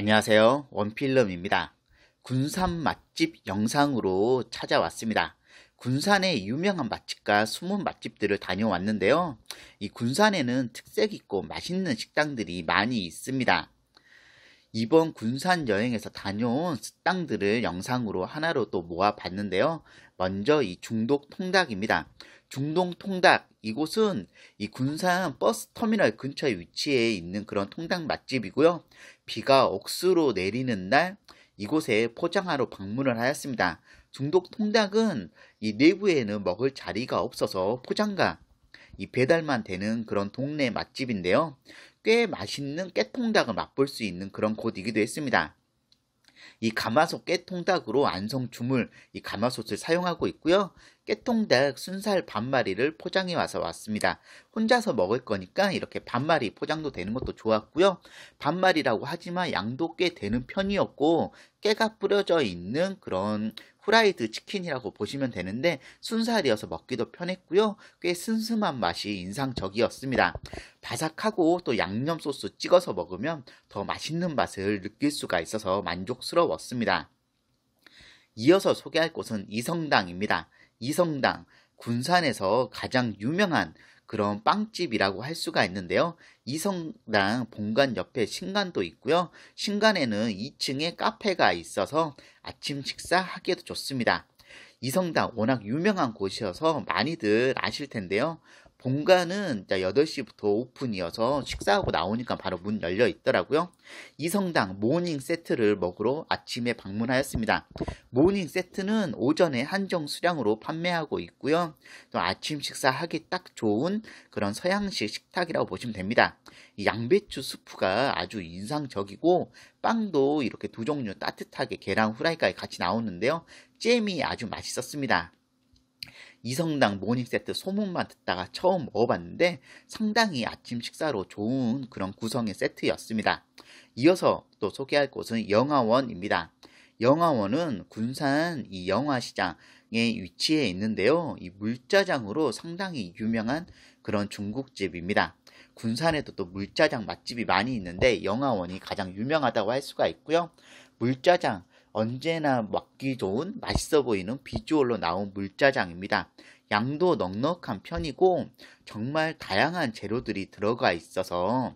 안녕하세요. 원필름입니다. 군산 맛집 영상으로 찾아왔습니다. 군산의 유명한 맛집과 숨은 맛집들을 다녀왔는데요. 이 군산에는 특색 있고 맛있는 식당들이 많이 있습니다. 이번 군산 여행에서 다녀온 식당들을 영상으로 하나로 또 모아봤는데요. 먼저 이 중독 통닭입니다. 중동 통닭 이곳은 이 군산 버스 터미널 근처에 위치해 있는 그런 통닭 맛집이고요. 비가 억수로 내리는 날 이곳에 포장하러 방문을 하였습니다. 중독 통닭은 이 내부에는 먹을 자리가 없어서 포장과이 배달만 되는 그런 동네 맛집인데요. 꽤 맛있는 깨통닭을 맛볼 수 있는 그런 곳이기도 했습니다. 이 가마솥 깨통닭으로 안성 주물 이 가마솥을 사용하고 있고요. 깨통닭 순살 반마리를 포장해 와서 왔습니다. 혼자서 먹을 거니까 이렇게 반마리 포장도 되는 것도 좋았고요. 반마리라고 하지만 양도 꽤 되는 편이었고 깨가 뿌려져 있는 그런 후라이드 치킨이라고 보시면 되는데 순살이어서 먹기도 편했고요. 꽤 슴슴한 맛이 인상적이었습니다. 바삭하고 또 양념 소스 찍어서 먹으면 더 맛있는 맛을 느낄 수가 있어서 만족스러웠습니다. 이어서 소개할 곳은 이성당입니다. 이성당, 군산에서 가장 유명한 그런 빵집이라고 할 수가 있는데요. 이성당 본관 옆에 신간도 있고요. 신간에는 2층에 카페가 있어서 아침 식사하기에도 좋습니다. 이성당 워낙 유명한 곳이어서 많이들 아실 텐데요. 본관은 8시부터 오픈이어서 식사하고 나오니까 바로 문 열려 있더라고요. 이 성당 모닝 세트를 먹으러 아침에 방문하였습니다. 모닝 세트는 오전에 한정 수량으로 판매하고 있고요. 또 아침 식사하기 딱 좋은 그런 서양식 식탁이라고 보시면 됩니다. 양배추 수프가 아주 인상적이고 빵도 이렇게 두 종류 따뜻하게 계란 후라이까지 같이 나오는데요. 잼이 아주 맛있었습니다. 이성당 모닝 세트 소문만 듣다가 처음 먹어봤는데 상당히 아침 식사로 좋은 그런 구성의 세트였습니다. 이어서 또 소개할 곳은 영화원입니다. 영화원은 군산 이 영화시장에 위치해 있는데요. 이 물짜장으로 상당히 유명한 그런 중국집입니다. 군산에도 또 물짜장 맛집이 많이 있는데 영화원이 가장 유명하다고 할 수가 있고요. 물짜장 언제나 먹기 좋은 맛있어 보이는 비주얼로 나온 물짜장입니다. 양도 넉넉한 편이고 정말 다양한 재료들이 들어가 있어서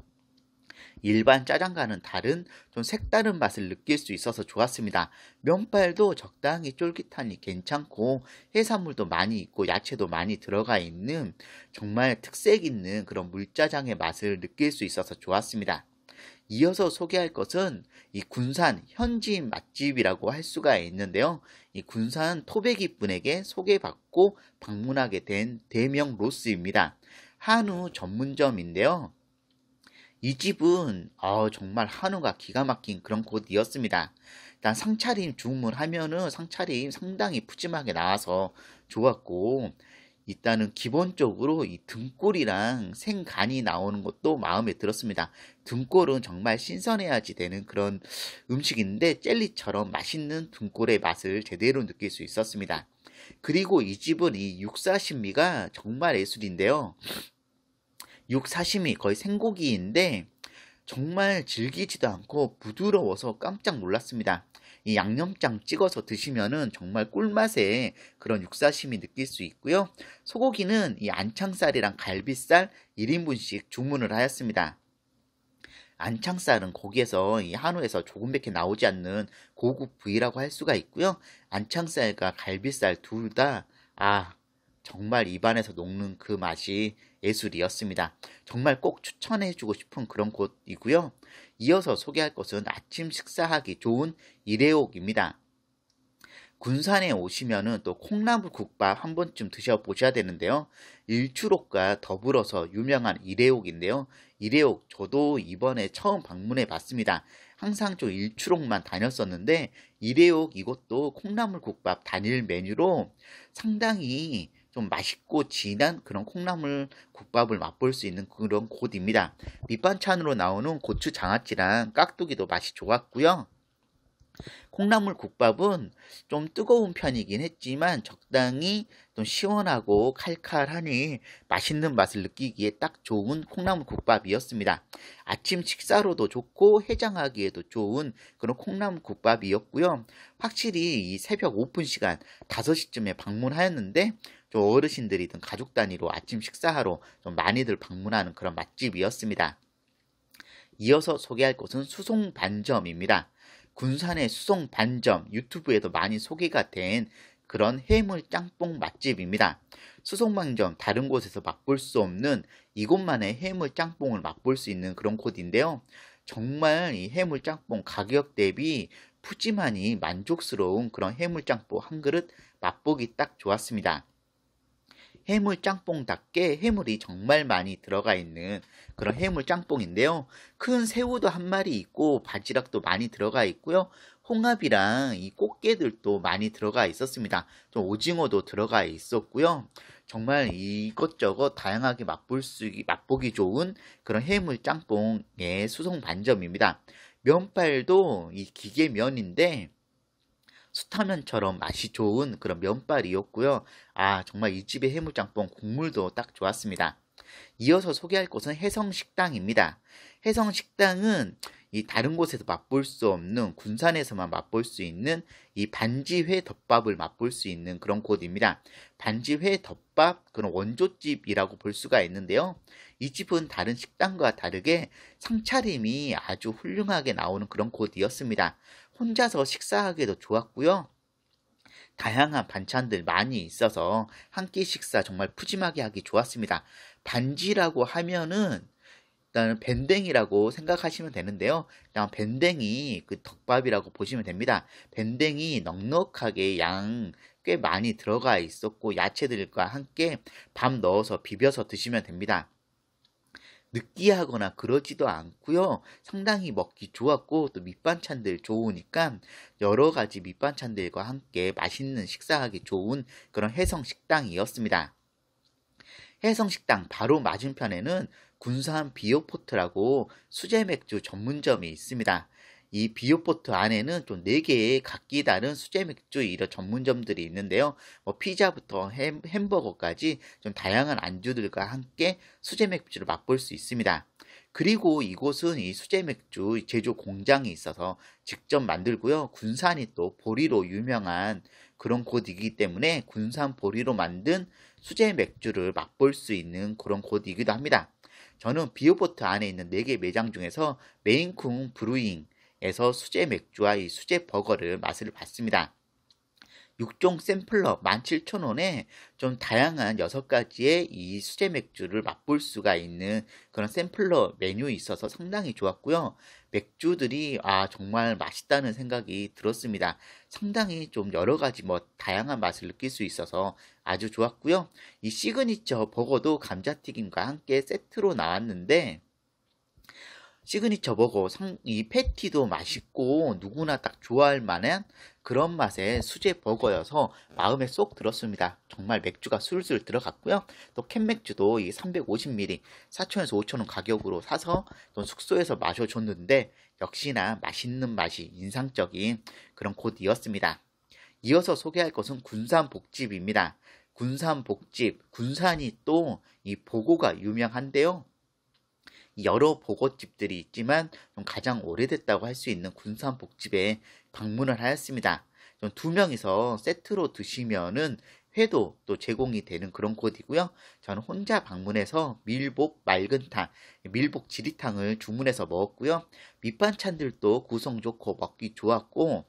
일반 짜장과는 다른 좀 색다른 맛을 느낄 수 있어서 좋았습니다. 면발도 적당히 쫄깃하니 괜찮고 해산물도 많이 있고 야채도 많이 들어가 있는 정말 특색 있는 그런 물짜장의 맛을 느낄 수 있어서 좋았습니다. 이어서 소개할 것은 이 군산 현지인 맛집이라고 할 수가 있는데요. 이 군산 토백이 분에게 소개받고 방문하게 된 대명 로스입니다. 한우 전문점인데요. 이 집은 어, 정말 한우가 기가 막힌 그런 곳이었습니다. 일단 상차림 주문하면은 상차림 상당히 푸짐하게 나와서 좋았고 일단은 기본적으로 이 등골이랑 생간이 나오는 것도 마음에 들었습니다. 등골은 정말 신선해야지 되는 그런 음식인데 젤리처럼 맛있는 등골의 맛을 제대로 느낄 수 있었습니다. 그리고 이 집은 이 육사심미가 정말 예술인데요. 육사심이 거의 생고기인데 정말 질기지도 않고 부드러워서 깜짝 놀랐습니다. 이 양념장 찍어서 드시면은 정말 꿀맛의 그런 육사심이 느낄 수 있고요. 소고기는 이 안창살이랑 갈비살 1인분씩 주문을 하였습니다. 안창살은 거기에서이 한우에서 조금밖에 나오지 않는 고급 부위라고 할 수가 있고요. 안창살과 갈비살 둘 다 아, 정말 입안에서 녹는 그 맛이 예술이었습니다. 정말 꼭 추천해주고 싶은 그런 곳이고요. 이어서 소개할 것은 아침 식사하기 좋은 이래옥입니다 군산에 오시면은 또 콩나물 국밥 한 번쯤 드셔보셔야 되는데요. 일출옥과 더불어서 유명한 이래옥인데요이래옥 저도 이번에 처음 방문해 봤습니다. 항상 저 일출옥만 다녔었는데 이래옥 이것도 콩나물 국밥 단일 메뉴로 상당히 좀 맛있고 진한 그런 콩나물 국밥을 맛볼 수 있는 그런 곳입니다. 밑반찬으로 나오는 고추 장아찌랑 깍두기도 맛이 좋았고요. 콩나물 국밥은 좀 뜨거운 편이긴 했지만 적당히 좀 시원하고 칼칼하니 맛있는 맛을 느끼기에 딱 좋은 콩나물 국밥이었습니다. 아침 식사로도 좋고 해장하기에도 좋은 그런 콩나물 국밥이었고요. 확실히 이 새벽 오픈 시간 5시쯤에 방문하였는데 좀 어르신들이든 가족 단위로 아침 식사하러 좀 많이들 방문하는 그런 맛집이었습니다. 이어서 소개할 곳은 수송 반점입니다. 군산의 수송 반점 유튜브에도 많이 소개가 된 그런 해물 짬뽕 맛집입니다. 수송반점 다른 곳에서 맛볼 수 없는 이곳만의 해물 짬뽕을 맛볼 수 있는 그런 곳인데요. 정말 이 해물 짬뽕 가격 대비 푸짐하니 만족스러운 그런 해물 짬뽕 한 그릇 맛보기 딱 좋았습니다. 해물 짬뽕답게 해물이 정말 많이 들어가 있는 그런 해물 짬뽕인데요. 큰 새우도 한 마리 있고 바지락도 많이 들어가 있고요. 홍합이랑 이 꽃게들도 많이 들어가 있었습니다. 좀 오징어도 들어가 있었고요. 정말 이것저것 다양하게 맛볼 수, 맛보기 좋은 그런 해물 짬뽕의 수송 반점입니다. 면발도 이 기계면인데 수타면처럼 맛이 좋은 그런 면발이었고요. 아 정말 이 집의 해물짬뽕 국물도 딱 좋았습니다. 이어서 소개할 곳은 해성식당입니다. 해성식당은 이 다른 곳에서 맛볼 수 없는 군산에서만 맛볼 수 있는 이 반지회 덮밥을 맛볼 수 있는 그런 곳입니다. 반지회 덮밥 그런 원조집이라고 볼 수가 있는데요. 이 집은 다른 식당과 다르게 상차림이 아주 훌륭하게 나오는 그런 곳이었습니다. 혼자서 식사하기도 에 좋았고요. 다양한 반찬들 많이 있어서 한 끼 식사 정말 푸짐하게 하기 좋았습니다. 반지라고 하면은 일단 밴댕이라고 생각하시면 되는데요. 그냥 밴댕이 그 덮밥이라고 보시면 됩니다. 밴댕이 넉넉하게 양 꽤 많이 들어가 있었고 야채들과 함께 밥 넣어서 비벼서 드시면 됩니다. 느끼하거나 그러지도 않고요. 상당히 먹기 좋았고 또 밑반찬들 좋으니까 여러 가지 밑반찬들과 함께 맛있는 식사하기 좋은 그런 해성 식당이었습니다. 해성 식당 바로 맞은편에는 군산 비오포트라고 수제 맥주 전문점이 있습니다. 이 비오포트 안에는 좀 4개의 각기 다른 수제 맥주 이런 전문점들이 있는데요. 뭐 피자부터 햄, 햄버거까지 좀 다양한 안주들과 함께 수제 맥주를 맛볼 수 있습니다. 그리고 이곳은 이 수제 맥주 제조 공장이 있어서 직접 만들고요. 군산이 또 보리로 유명한 그런 곳이기 때문에 군산 보리로 만든 수제 맥주를 맛볼 수 있는 그런 곳이기도 합니다. 저는 비오포트 안에 있는 4개 매장 중에서 메인쿵 브루잉 에서 수제 맥주와 이 수제 버거를 맛을 봤습니다. 6종 샘플러 17,000원에 좀 다양한 6가지의 이 수제 맥주를 맛볼 수가 있는 그런 샘플러 메뉴에 있어서 상당히 좋았고요. 맥주들이 아 정말 맛있다는 생각이 들었습니다. 상당히 좀 여러 가지 뭐 다양한 맛을 느낄 수 있어서 아주 좋았고요. 이 시그니처 버거도 감자튀김과 함께 세트로 나왔는데 시그니처 버거 상, 이 패티도 맛있고 누구나 딱 좋아할 만한 그런 맛의 수제 버거여서 마음에 쏙 들었습니다. 정말 맥주가 술술 들어갔고요. 또 캔맥주도 이 350ml 4천에서 5천원 가격으로 사서 또 숙소에서 마셔줬는데 역시나 맛있는 맛이 인상적인 그런 곳이었습니다. 이어서 소개할 것은 군산복집입니다. 군산복집, 군산이 또 이 보고가 유명한데요. 여러 보고집들이 있지만 가장 오래됐다고 할 수 있는 군산복집에 방문을 하였습니다. 두 명이서 세트로 드시면은 회도 또 제공이 되는 그런 곳이고요. 저는 혼자 방문해서 밀복 맑은탕, 밀복 지리탕을 주문해서 먹었고요. 밑반찬들도 구성 좋고 먹기 좋았고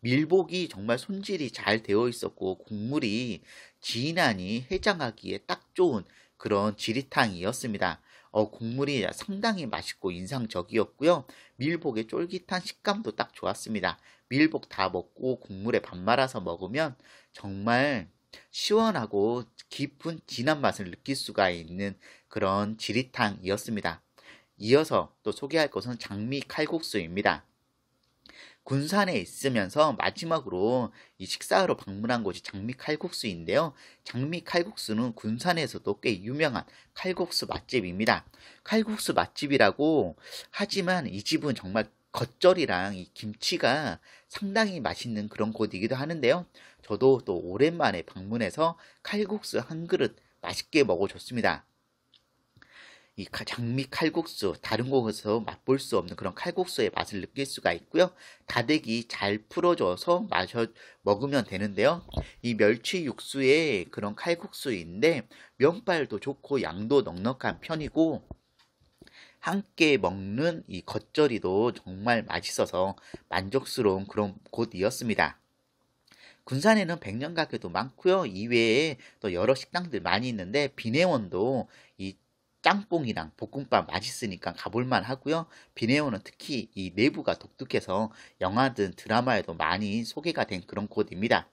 밀복이 정말 손질이 잘 되어 있었고 국물이 진하니 해장하기에 딱 좋은 그런 지리탕이었습니다. 어, 국물이 상당히 맛있고 인상적이었고요. 밀복의 쫄깃한 식감도 딱 좋았습니다. 밀복 다 먹고 국물에 밥 말아서 먹으면 정말 시원하고 깊은 진한 맛을 느낄 수가 있는 그런 지리탕이었습니다. 이어서 또 소개할 것은 장미 칼국수입니다. 군산에 있으면서 마지막으로 이 식사하러 방문한 곳이 장미 칼국수인데요. 장미 칼국수는 군산에서도 꽤 유명한 칼국수 맛집입니다. 칼국수 맛집이라고 하지만 이 집은 정말 겉절이랑 이 김치가 상당히 맛있는 그런 곳이기도 하는데요. 저도 또 오랜만에 방문해서 칼국수 한 그릇 맛있게 먹어줬습니다. 이 장미 칼국수 다른 곳에서 맛볼 수 없는 그런 칼국수의 맛을 느낄 수가 있고요. 다대기 잘 풀어줘서 마셔 먹으면 되는데요. 이 멸치 육수의 그런 칼국수인데 면발도 좋고 양도 넉넉한 편이고 함께 먹는 이 겉절이도 정말 맛있어서 만족스러운 그런 곳이었습니다. 군산에는 백년가게도 많고요. 이외에 또 여러 식당들 많이 있는데 비내원도 이 짬뽕이랑 볶음밥 맛있으니까 가볼만 하고요. 비네오는 특히 이 내부가 독특해서 영화든 드라마에도 많이 소개가 된 그런 곳입니다.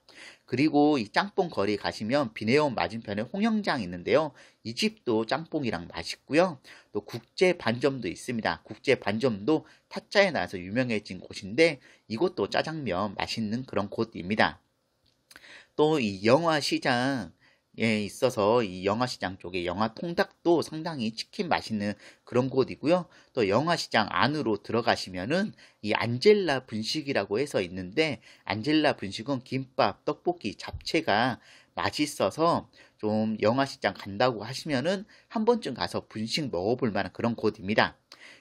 그리고 이 짬뽕 거리 가시면 비네온 맞은편에 홍영장 있는데요. 이 집도 짬뽕이랑 맛있고요. 또 국제 반점도 있습니다. 국제 반점도 타짜에 나와서 유명해진 곳인데 이곳도 짜장면 맛있는 그런 곳입니다. 또 이 영화 시장 예, 있어서 이 영화시장 쪽에 영화 통닭도 상당히 치킨 맛있는 그런 곳이고요. 또 영화시장 안으로 들어가시면은 이 안젤라 분식이라고 해서 있는데 안젤라 분식은 김밥, 떡볶이, 잡채가 맛있어서 좀 영화시장 간다고 하시면은 한 번쯤 가서 분식 먹어볼 만한 그런 곳입니다.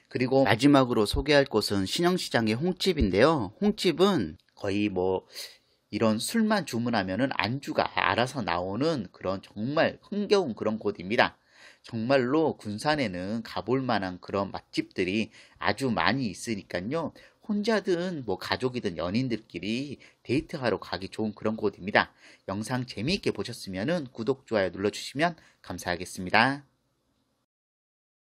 그리고 마지막으로 소개할 곳은 신영시장의 홍집인데요. 홍집은 거의 뭐 이런 술만 주문하면은 안주가 알아서 나오는 그런 정말 흥겨운 그런 곳입니다. 정말로 군산에는 가볼 만한 그런 맛집들이 아주 많이 있으니까요. 혼자든 뭐 가족이든 연인들끼리 데이트하러 가기 좋은 그런 곳입니다. 영상 재미있게 보셨으면 구독, 좋아요 눌러주시면 감사하겠습니다.